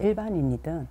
일반인이든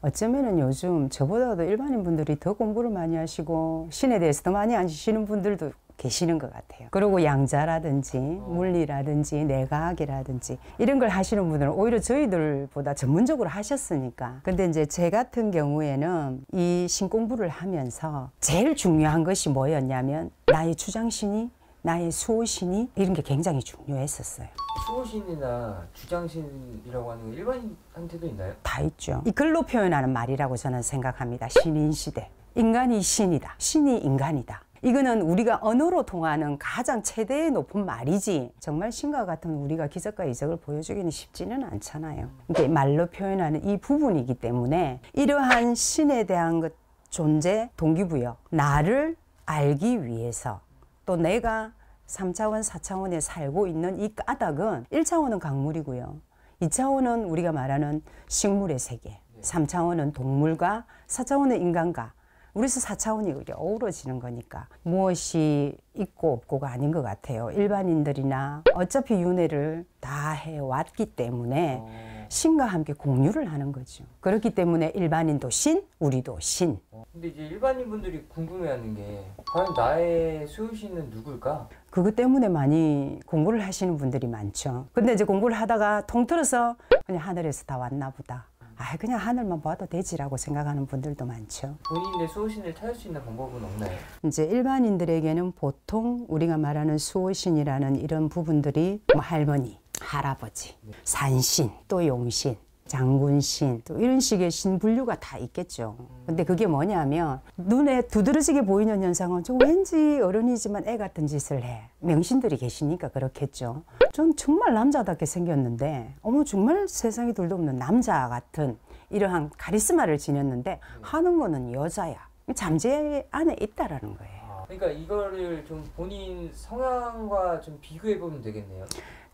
어쩌면은 요즘 저보다도 일반인 분들이 더 공부를 많이 하시고 신에 대해서 더 많이 아시는 분들도 계시는 것 같아요. 그리고 양자라든지 어. 물리라든지 내과학이라든지 이런 걸 하시는 분들은 오히려 저희들보다 전문적으로 하셨으니까. 근데 이제 제 같은 경우에는 이 신공부를 하면서 제일 중요한 것이 뭐였냐면 나의 주장신이 나의 수호신이 이런 게 굉장히 중요했었어요. 수호신이나 주장신이라고 하는 일반인한테도 있나요? 다 있죠. 이 글로 표현하는 말이라고 저는 생각합니다. 신인 시대. 인간이 신이다. 신이 인간이다. 이거는 우리가 언어로 통하는 가장 최대의 높은 말이지 정말 신과 같은 우리가 기적과 이적을 보여주기는 쉽지는 않잖아요. 이게 말로 표현하는 이 부분이기 때문에 이러한 신에 대한 것 존재 동기부여 나를 알기 위해서 또 내가 3차원4차원에 살고 있는 이 까닭은 1차원은 강물이고요. 2차원은 우리가 말하는 식물의 세계, 3차원은 동물과 4차원은 인간과 우리서 사차원이 어우러지는 거니까 무엇이 있고 없고가 아닌 것 같아요. 일반인들이나 어차피 윤회를 다 해왔기 때문에 어. 신과 함께 공유를 하는 거죠. 그렇기 때문에 일반인도 신, 우리도 신. 어. 근데 이제 일반인 분들이 궁금해하는 게 과연 나의 수요 신은 누굴까? 그것 때문에 많이 공부를 하시는 분들이 많죠. 근데 이제 공부를 하다가 통틀어서 그냥 하늘에서 다 왔나 보다. 아 그냥 하늘만 봐도 되지라고 생각하는 분들도 많죠. 본인의 수호신을 찾을 수 있는 방법은 없나요? 이제 일반인들에게는 보통 우리가 말하는 수호신이라는 이런 부분들이 뭐 할머니, 할아버지, 산신, 또 용신 장군신 또 이런 식의 신 분류가 다 있겠죠. 근데 그게 뭐냐면 눈에 두드러지게 보이는 현상은 좀 왠지 어른이지만 애 같은 짓을 해. 명신들이 계시니까 그렇겠죠. 전 정말 남자답게 생겼는데 어머 정말 세상에 둘도 없는 남자 같은 이러한 카리스마를 지녔는데 하는 거는 여자야. 잠재 안에 있다라는 거예요. 그러니까 이거를 좀 본인 성향과 좀 비교해 보면 되겠네요.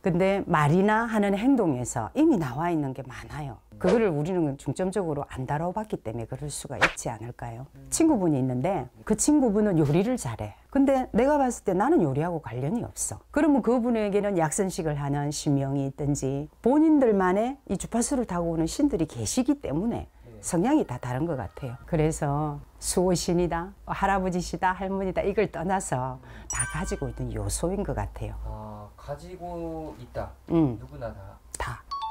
근데 말이나 하는 행동에서 이미 나와 있는 게 많아요. 그거를 우리는 중점적으로 안 다뤄봤기 때문에 그럴 수가 있지 않을까요? 친구분이 있는데 그 친구분은 요리를 잘해. 근데 내가 봤을 때 나는 요리하고 관련이 없어. 그러면 그분에게는 약선식을 하는 신명이 있든지 본인들만의 이 주파수를 타고 오는 신들이 계시기 때문에 성향이 다 다른 것 같아요. 그래서 수호신이다, 할아버지시다, 할머니다 이걸 떠나서 다 가지고 있는 요소인 것 같아요. 아, 가지고 있다. 음. 누구나 다.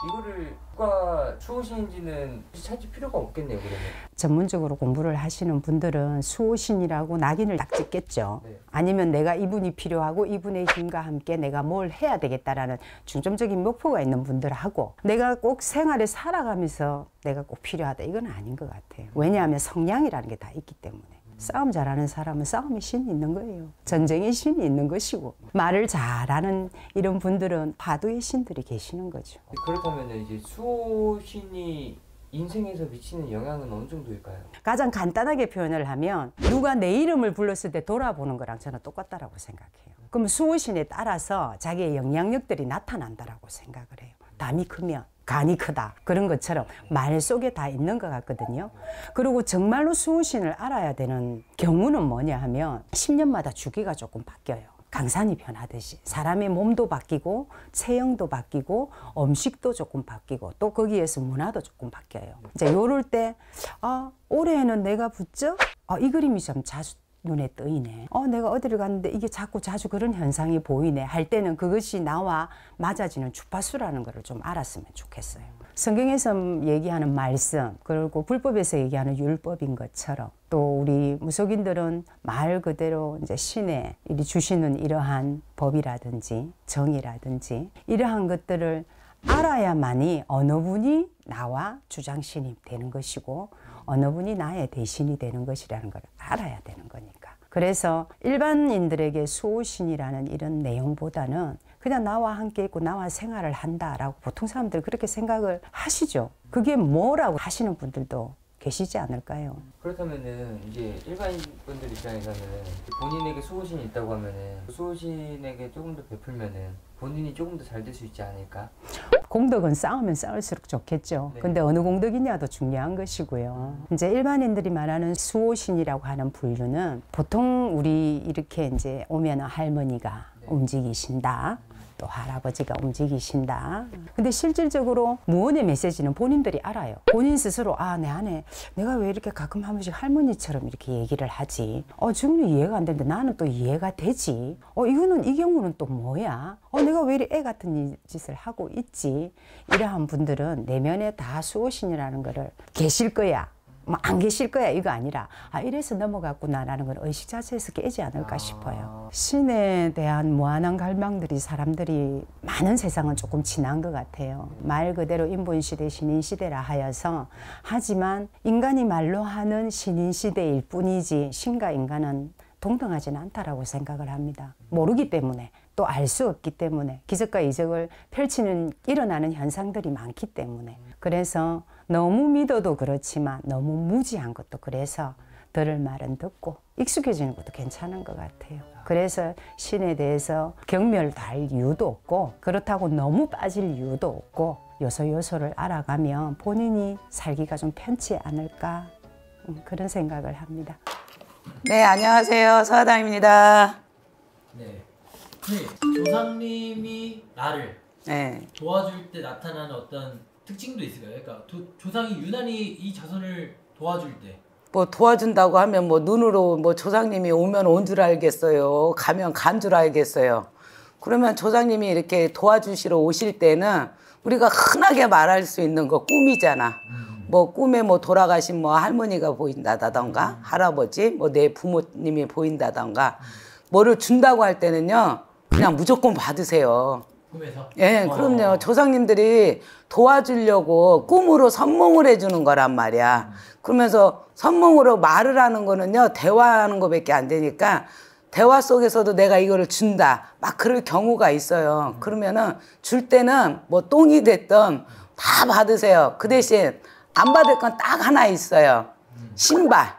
이거를 누가 수호신인지는 찾을 필요가 없겠네요, 그러면. 전문적으로 공부를 하시는 분들은 수호신이라고 낙인을 딱 찍겠죠. 네. 아니면 내가 이분이 필요하고 이분의 힘과 함께 내가 뭘 해야 되겠다라는 중점적인 목표가 있는 분들하고 내가 꼭 생활에 살아가면서 내가 꼭 필요하다 이건 아닌 것 같아요. 왜냐하면 성향이라는 게 다 있기 때문에. 싸움 잘하는 사람은 싸움의 신이 있는 거예요. 전쟁의 신이 있는 것이고 말을 잘하는 이런 분들은 파도의 신들이 계시는 거죠. 그렇다면 이제 수호신이 인생에서 미치는 영향은 어느 정도일까요? 가장 간단하게 표현을 하면 누가 내 이름을 불렀을 때 돌아보는 거랑 저는 똑같다라고 생각해요. 그럼 수호신에 따라서 자기의 영향력들이 나타난다라고 생각을 해요. 담이 크면 간이 크다 그런 것처럼 말 속에 다 있는 것 같거든요. 그리고 정말로 수호신을 알아야 되는 경우는 뭐냐 하면 10년마다 주기가 조금 바뀌어요. 강산이 변하듯이 사람의 몸도 바뀌고 체형도 바뀌고 음식도 조금 바뀌고 또 거기에서 문화도 조금 바뀌어요. 이제 요럴 때 아, 올해에는 내가 붙죠? 아, 이 그림이 좀 자주 눈에 뜨이네. 어, 내가 어디를 갔는데 이게 자꾸 자주 그런 현상이 보이네. 할 때는 그것이 나와 맞아지는 주파수라는 것을 좀 알았으면 좋겠어요. 성경에서 얘기하는 말씀, 그리고 불법에서 얘기하는 율법인 것처럼 또 우리 무속인들은 말 그대로 이제 신의 주시는 이러한 법이라든지 정의라든지 이러한 것들을 알아야만이 어느 분이 나와 주장신이 되는 것이고 어느 분이 나의 대신이 되는 것이라는 걸 알아야 되는 거니까. 그래서 일반인들에게 수호신이라는 이런 내용보다는 그냥 나와 함께 있고 나와 생활을 한다라고 보통 사람들 그렇게 생각을 하시죠. 그게 뭐라고 하시는 분들도 계시지 않을까요? 그렇다면은 이제 일반인분들 입장에서는 본인에게 수호신이 있다고 하면은 그 수호신에게 조금 더 베풀면은 본인이 조금 더 잘 될 수 있지 않을까? 공덕은 싸우면 싸울수록 좋겠죠. 네. 근데 어느 공덕이냐도 중요한 것이고요. 음. 이제 일반인들이 말하는 수호신이라고 하는 분류는 보통 우리 이렇게 이제 오면 할머니가 네. 움직이신다. 또 할아버지가 움직이신다. 근데 실질적으로 무언의 메시지는 본인들이 알아요. 본인 스스로 아내 안에 내가 왜 이렇게 가끔 한 번씩 할머니처럼 이렇게 얘기를 하지. 어 지금은 이해가 안 되는데 나는 또 이해가 되지. 어 이거는 이 경우는 또 뭐야. 어 내가 왜 이리 애 같은 짓을 하고 있지. 이러한 분들은 내면에 다 수호신이라는 거를 계실 거야. 뭐 안 계실 거야 이거 아니라 아 이래서 넘어갔구나라는 걸 의식 자체에서 깨지 않을까 아. 싶어요. 신에 대한 무한한 갈망들이 사람들이 많은 세상은 조금 지난 것 같아요. 말 그대로 인본 시대 신인 시대라 하여서 하지만 인간이 말로 하는 신인 시대일 뿐이지 신과 인간은 동등하지는 않다라고 생각을 합니다. 모르기 때문에 또 알 수 없기 때문에 기적과 이적을 펼치는 일어나는 현상들이 많기 때문에 그래서 너무 믿어도 그렇지만 너무 무지한 것도 그래서 들을 말은 듣고 익숙해지는 것도 괜찮은 것 같아요. 그래서 신에 대해서 경멸도 할 이유도 없고 그렇다고 너무 빠질 이유도 없고 요소 요소를 알아가면 본인이 살기가 좀 편치 않을까 음, 그런 생각을 합니다. 네 안녕하세요 서하담입니다. 네. 네 조상님이 나를 네. 도와줄 때 나타나는 어떤 특징도 있을까요? 그러니까 도, 조상이 유난히 이 자손을 도와줄 때. 뭐 도와준다고 하면 뭐 눈으로 뭐 조상님이 오면 온 줄 알겠어요. 가면 간 줄 알겠어요. 그러면 조상님이 이렇게 도와주시러 오실 때는 우리가 흔하게 말할 수 있는 거 꿈이잖아. 음. 뭐 꿈에 뭐 돌아가신 뭐 할머니가 보인다던가 음. 할아버지 뭐 내 부모님이 보인다던가 음. 뭐를 준다고 할 때는요 그냥 무조건 받으세요. 꿈에서? 예, 그럼요. 어. 조상님들이 도와주려고 꿈으로 선몽을 해주는 거란 말이야. 그러면서 선몽으로 말을 하는 거는요, 대화하는 거밖에 안 되니까 대화 속에서도 내가 이거를 준다. 막 그럴 경우가 있어요. 그러면은 줄 때는 뭐 똥이 됐던 다 받으세요. 그 대신 안 받을 건 딱 하나 있어요. 신발.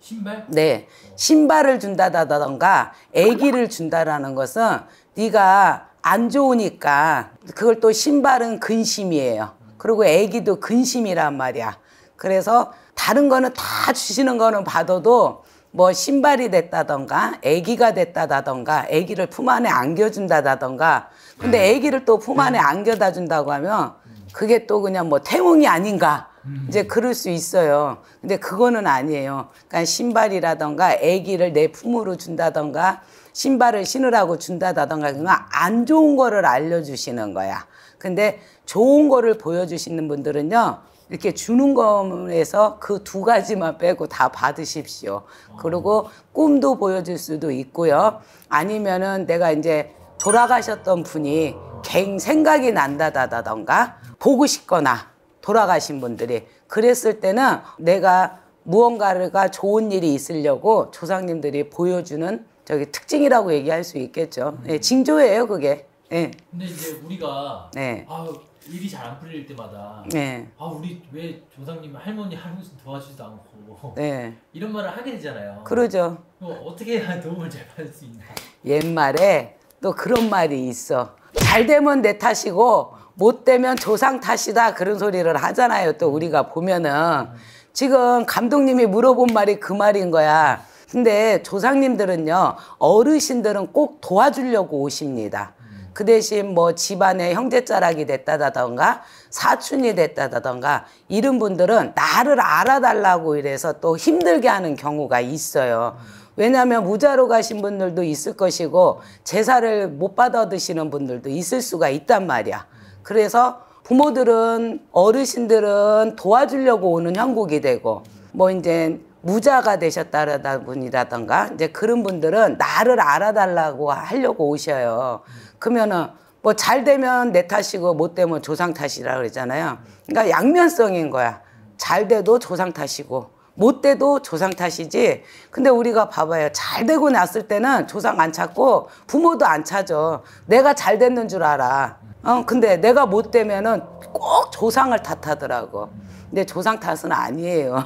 신발? 네. 신발을 준다다던가 아기를 준다라는 것은 네가 안 좋으니까 그걸 또 신발은 근심이에요. 그리고 애기도 근심이란 말이야. 그래서 다른 거는 다 주시는 거는 받아도 뭐 신발이 됐다던가 애기가 됐다다던가 애기를품 안에 안겨준다다던가 근데 네. 애기를또 품 안에 네. 안겨다 준다고 하면 그게 또 그냥 뭐 태몽이 아닌가 이제 그럴 수 있어요. 근데 그거는 아니에요. 그러니까 신발이라던가 아기를 내 품으로 준다던가 신발을 신으라고 준다던가 그건 안 좋은 거를 알려주시는 거야. 근데 좋은 거를 보여주시는 분들은요. 이렇게 주는 거에서 그 두 가지만 빼고 다 받으십시오. 그리고 꿈도 보여줄 수도 있고요. 아니면은 내가 이제 돌아가셨던 분이 갱 생각이 난다다던가 보고 싶거나 돌아가신 분들이 그랬을 때는 내가 무언가가 좋은 일이 있으려고 조상님들이 보여주는 저기 특징이라고 얘기할 수 있겠죠. 음. 예, 징조예요, 그게. 예. 근데 이제 우리가 네. 아 일이 잘 안 풀릴 때마다 네. 아 우리 왜 조상님 할머니 할머니 도와주지도 않고 네. 이런 말을 하게 되잖아요. 그러죠. 뭐 어떻게 도움을 잘 받을 수 있나? 옛말에 또 그런 말이 있어. 잘 되면 내 탓이고 못 되면 조상 탓이다 그런 소리를 하잖아요. 또 우리가 보면은 지금 감독님이 물어본 말이 그 말인 거야. 근데 조상님들은요 어르신들은 꼭 도와주려고 오십니다. 그 대신 뭐 집안에 형제자락이 됐다다던가 사촌이 됐다다던가 이런 분들은 나를 알아달라고 이래서 또 힘들게 하는 경우가 있어요. 왜냐하면 무자로 가신 분들도 있을 것이고 제사를 못 받아 드시는 분들도 있을 수가 있단 말이야. 그래서 부모들은 어르신들은 도와주려고 오는 형국이 되고 뭐 이제 무자가 되셨다라다 분이라던가 이제 그런 분들은 나를 알아달라고 하려고 오셔요. 그러면은 뭐 잘 되면 내 탓이고 못 되면 조상 탓이라 그러잖아요. 그러니까 양면성인 거야. 잘 돼도 조상 탓이고 못 돼도 조상 탓이지. 근데 우리가 봐봐요. 잘 되고 났을 때는 조상 안 찾고 부모도 안 찾아. 내가 잘 됐는 줄 알아. 어, 근데 내가 못 되면은 꼭 조상을 탓하더라고. 근데 조상 탓은 아니에요.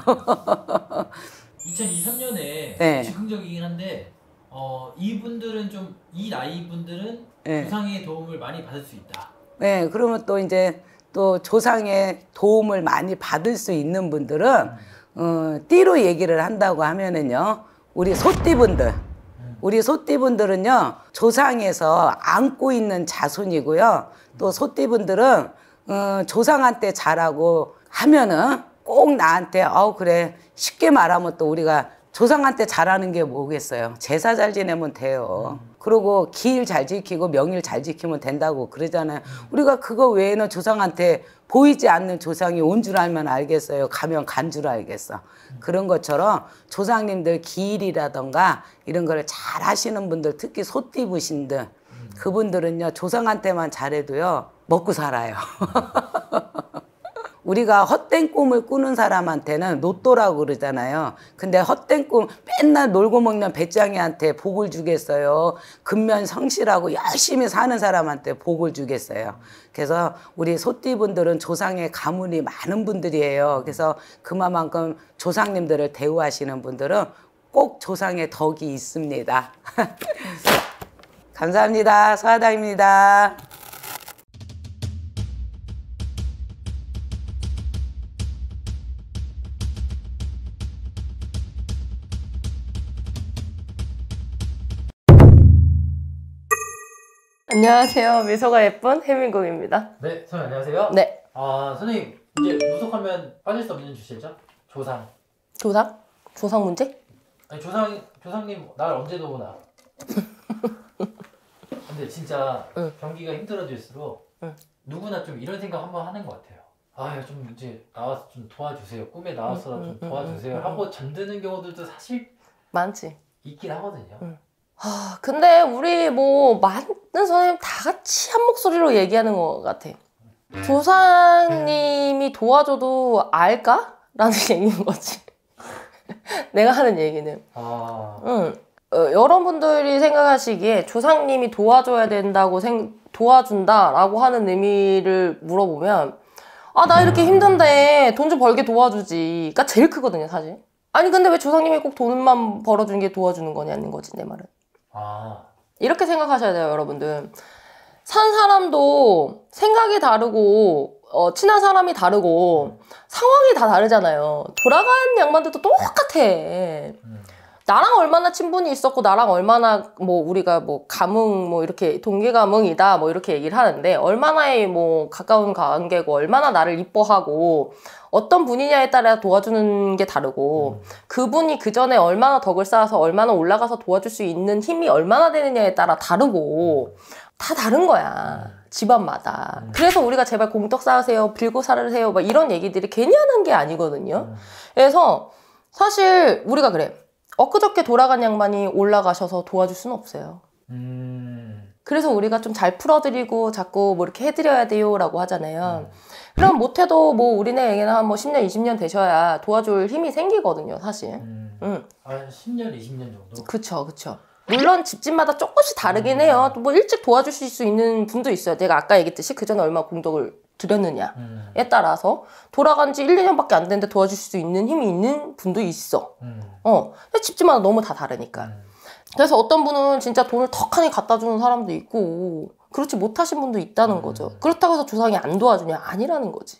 2023년에 네. 즉흥적이긴 한데 어, 이분들은 좀 이 나이 분들은 네. 조상의 도움을 많이 받을 수 있다. 네, 그러면 또 이제 또 조상의 도움을 많이 받을 수 있는 분들은 음. 어, 띠로 얘기를 한다고 하면은요, 우리 소띠분들. 우리 소띠분들은요 조상에서 안고 있는 자손이고요 또 소띠분들은 어, 조상한테 잘하고 하면은 꼭 나한테 어 그래 쉽게 말하면 또 우리가 조상한테 잘하는 게 뭐겠어요 제사 잘 지내면 돼요 그리고 기일 잘 지키고 명일 잘 지키면 된다고 그러잖아요 우리가 그거 외에는 조상한테 보이지 않는 조상이 온 줄 알면 알겠어요. 가면 간 줄 알겠어. 그런 것처럼 조상님들 기일이라던가 이런 거를 잘 하시는 분들 특히 소띠부신들 그분들은요 조상한테만 잘해도요 먹고 살아요. 우리가 헛된 꿈을 꾸는 사람한테는 노또라고 그러잖아요. 근데 헛된 꿈 맨날 놀고 먹는 배짱이한테 복을 주겠어요. 근면 성실하고 열심히 사는 사람한테 복을 주겠어요. 그래서 우리 소띠분들은 조상의 가문이 많은 분들이에요. 그래서 그만큼 조상님들을 대우하시는 분들은 꼭 조상의 덕이 있습니다. 감사합니다. 서하당입니다. 안녕하세요. 미소가 예쁜 해민국입니다. 네, 선생님 안녕하세요. 네. 아, 선생님 이제 무속하면 빠질 수 없는 주제죠? 조상. 조상? 조상 문제? 아니, 조상 조상님 날 언제도 보나. 근데 진짜 응. 경기가 힘들어질수록 응. 누구나 좀 이런 생각 한번 하는 것 같아요. 아, 좀 이제 나와서 좀 도와주세요. 꿈에 나와서 응, 좀 도와주세요. 하고 잠드는 경우들도 사실 많지. 있긴 하거든요. 아, 근데 우리 뭐 많. 는 선생님 다 같이 한 목소리로 얘기하는 것 같아. 조상님이 도와줘도 알까? 라는 얘기인 거지. 내가 하는 얘기는. 아... 응. 어, 여러분들이 생각하시기에 조상님이 도와줘야 된다고 생, 도와준다라고 하는 의미를 물어보면 아, 나 이렇게 힘든데 돈 좀 벌게 도와주지. 가 제일 크거든요, 사실. 아니, 근데 왜 조상님이 꼭 돈만 벌어주는 게 도와주는 거냐는 거지, 내 말은. 아. 이렇게 생각하셔야 돼요, 여러분들. 산 사람도 생각이 다르고 어, 친한 사람이 다르고 상황이 다 다르잖아요. 돌아간 양반들도 똑같아. 음. 나랑 얼마나 친분이 있었고 나랑 얼마나 뭐 우리가 뭐 가뭄 뭐 이렇게 동기가뭄이다뭐 이렇게 얘기를 하는데 얼마나의 뭐 가까운 관계고 얼마나 나를 이뻐하고 어떤 분이냐에 따라 도와주는 게 다르고 음. 그분이 그 전에 얼마나 덕을 쌓아서 얼마나 올라가서 도와줄 수 있는 힘이 얼마나 되느냐에 따라 다르고 음. 다 다른 거야. 음. 집안마다. 음. 그래서 우리가 제발 공덕 쌓으세요, 빌고 살으세요, 막 이런 얘기들이 괜히 하는 게 아니거든요. 음. 그래서 사실 우리가 그래. 엊그저께 돌아간 양반이 올라가셔서 도와줄 수는 없어요. 음... 그래서 우리가 좀 잘 풀어드리고 자꾸 뭐 이렇게 해드려야 돼요라고 하잖아요. 음... 그럼 못해도 뭐 우리네에게는 한뭐 10년, 20년 되셔야 도와줄 힘이 생기거든요, 사실. 음... 음. 한 10년, 20년 정도? 그쵸, 그쵸. 물론 집집마다 조금씩 다르긴 해요. 음. 뭐 일찍 도와주실 수 있는 분도 있어요. 내가 아까 얘기했듯이 그전에 얼마 공덕을 드렸느냐에 음. 따라서 돌아간 지 1, 2년밖에 안 됐는데 도와줄 수 있는 힘이 있는 분도 있어. 음. 어. 집집마다 너무 다 다르니까. 음. 그래서 어떤 분은 진짜 돈을 턱하니 갖다 주는 사람도 있고 그렇지 못하신 분도 있다는 거죠. 그렇다고 해서 조상이 안 도와주냐 아니라는 거지.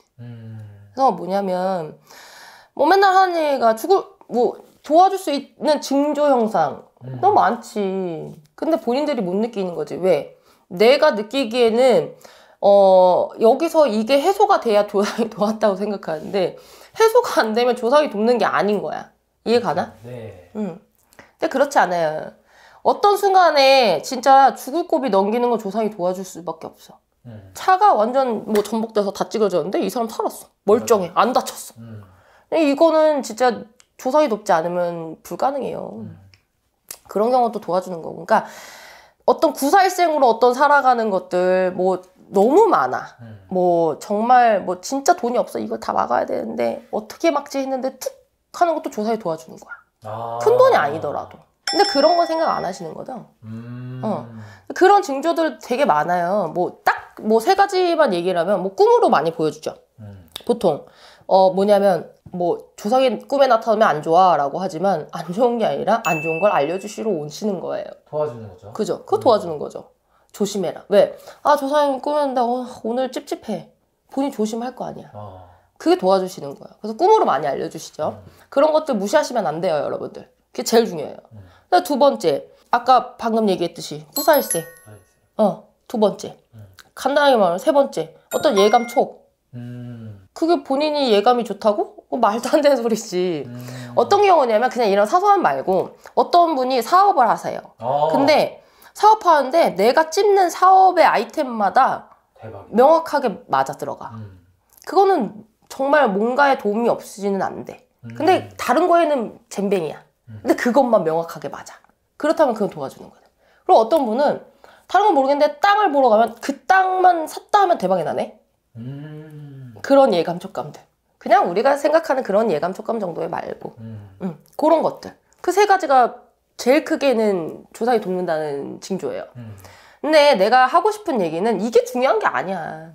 그래서 뭐냐면 뭐 맨날 하는 얘기가 죽을 뭐 도와줄 수 있는 증조 형상 너무 많지. 근데 본인들이 못 느끼는 거지. 왜? 내가 느끼기에는 어, 여기서 이게 해소가 돼야 조상이 도왔다고 생각하는데, 해소가 안 되면 조상이 돕는 게 아닌 거야. 이해 가나? 네. 음. 근데 그렇지 않아요. 어떤 순간에 진짜 죽을 고비 넘기는 건 조상이 도와줄 수밖에 없어. 음. 차가 완전 뭐 전복돼서 다찍어졌는데이 사람 살았어. 멀쩡해. 맞아. 안 다쳤어. 음. 이거는 진짜 조상이 돕지 않으면 불가능해요. 음. 그런 경우도 도와주는 거고. 그러니까 어떤 구사일생으로 어떤 살아가는 것들, 뭐 너무 많아. 음. 뭐 정말 뭐 진짜 돈이 없어 이걸 다 막아야 되는데 어떻게 막지 했는데 툭 하는 것도 조사에 도와주는 거야. 아. 큰 돈이 아니더라도. 근데 그런 건 생각 안 하시는 거죠. 음. 어. 그런 징조들 되게 많아요. 뭐 딱 뭐 세 가지만 얘기를 하면 뭐 꿈으로 많이 보여주죠. 음. 보통 어 뭐냐면 뭐 조상이 꿈에 나타나면 안 좋아라고 하지만 안 좋은 게 아니라 안 좋은 걸 알려주시러 오시는 거예요. 도와주는 거죠. 그죠. 그거 도와주는 음. 거죠. 조심해라. 왜? 아, 저 사장님 꾸몄는데 어, 아, 오늘 찝찝해. 본인 조심할 거 아니야. 어. 그게 도와주시는 거예요. 그래서 꿈으로 많이 알려주시죠. 음. 그런 것들 무시하시면 안 돼요, 여러분들. 그게 제일 중요해요. 음. 두 번째, 아까 방금 얘기했듯이 후사일세. 어, 두 번째. 음. 간단하게 말하면 세 번째. 어떤 예감 촉. 음. 그게 본인이 예감이 좋다고? 어, 말도 안 되는 소리지. 음. 어떤 경우냐면 그냥 이런 사소한 말고 어떤 분이 사업을 하세요. 어. 근데 사업하는데 내가 찍는 사업의 아이템마다 대박이다. 명확하게 맞아 들어가. 음. 그거는 정말 뭔가에 도움이 없지는 않안 돼. 음. 근데 다른 거에는 젬뱅이야. 음. 근데 그것만 명확하게 맞아. 그렇다면 그건 도와주는 거야. 그리고 어떤 분은 다른 건 모르겠는데 땅을 보러 가면 그 땅만 샀다 하면 대박이 나네. 음... 그런 예감 촉감들. 그냥 우리가 생각하는 그런 예감 촉감 정도의 말고, 음. 음 그런 것들. 그 세 가지가 제일 크게는 조상이 돕는다는 징조예요. 음. 근데 내가 하고 싶은 얘기는 이게 중요한 게 아니야. 음.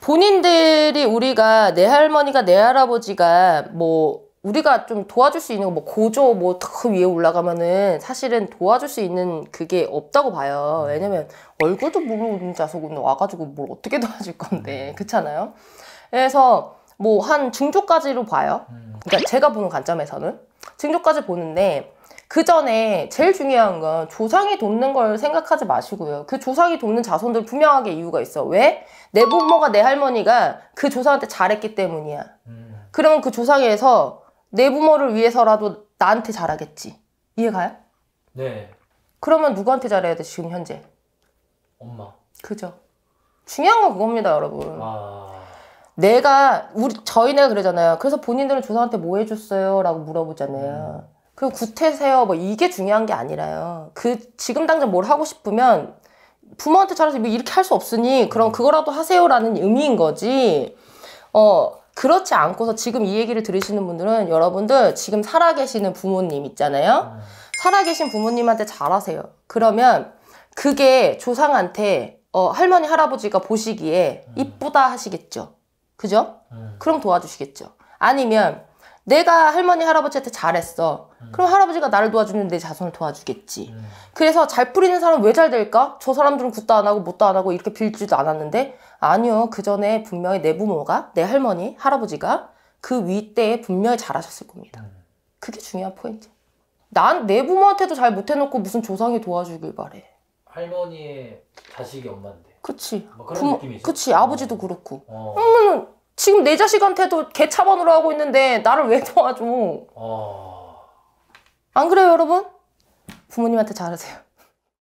본인들이 우리가 내 할머니가 내 할아버지가 뭐 우리가 좀 도와줄 수 있는 뭐 고조 뭐더 위에 올라가면은 사실은 도와줄 수 있는 그게 없다고 봐요. 음. 왜냐면 얼굴도 모르는 자석은 와가지고 뭘 어떻게 도와줄 건데 음. 그렇잖아요. 그래서 뭐한 중조까지로 봐요. 음. 그러니까 제가 보는 관점에서는 중조까지 보는데 그 전에 제일 중요한 건 조상이 돕는 걸 생각하지 마시고요. 그 조상이 돕는 자손들 분명하게 이유가 있어. 왜? 내 부모가 내 할머니가 그 조상한테 잘했기 때문이야. 음. 그러면 그 조상에서 내 부모를 위해서라도 나한테 잘하겠지. 이해가요? 네. 그러면 누구한테 잘해야 돼, 지금 현재? 엄마. 그죠. 중요한 건 그겁니다, 여러분. 아... 내가 우리 저희네 가 그러잖아요. 그래서 본인들은 조상한테 뭐 해줬어요?라고 물어보잖아요. 음. 그 구태세요 뭐 이게 중요한 게 아니라요. 그 지금 당장 뭘 하고 싶으면 부모한테 잘해서 뭐 이렇게 할 수 없으니 그럼 음. 그거라도 하세요라는 의미인 거지. 어 그렇지 않고서 지금 이 얘기를 들으시는 분들은 여러분들 지금 살아계시는 부모님 있잖아요. 음. 살아계신 부모님한테 잘하세요. 그러면 그게 조상한테 어, 할머니 할아버지가 보시기에 음. 이쁘다 하시겠죠. 그죠? 그럼 도와주시겠죠. 아니면 내가 할머니 할아버지한테 잘했어 그럼 할아버지가 나를 도와주면 내 자손을 도와주겠지 음. 그래서 잘 뿌리는 사람 왜 잘 될까? 저 사람들은 굿도 안 하고 못도 안 하고 이렇게 빌지도 않았는데 아니요 그 전에 분명히 내 부모가 내 할머니 할아버지가 그 윗대에 분명히 잘하셨을 겁니다 음. 그게 중요한 포인트 난 내 부모한테도 잘 못해놓고 무슨 조상이 도와주길 바래 할머니의 자식이 엄마인데 그치 뭐 그런 부모, 느낌이죠 그치 아버지도 그렇고 어. 그러면 지금 내 자식한테도 개 차반으로 하고 있는데 나를 왜 도와줘? 어... 안 그래요, 여러분? 부모님한테 잘하세요.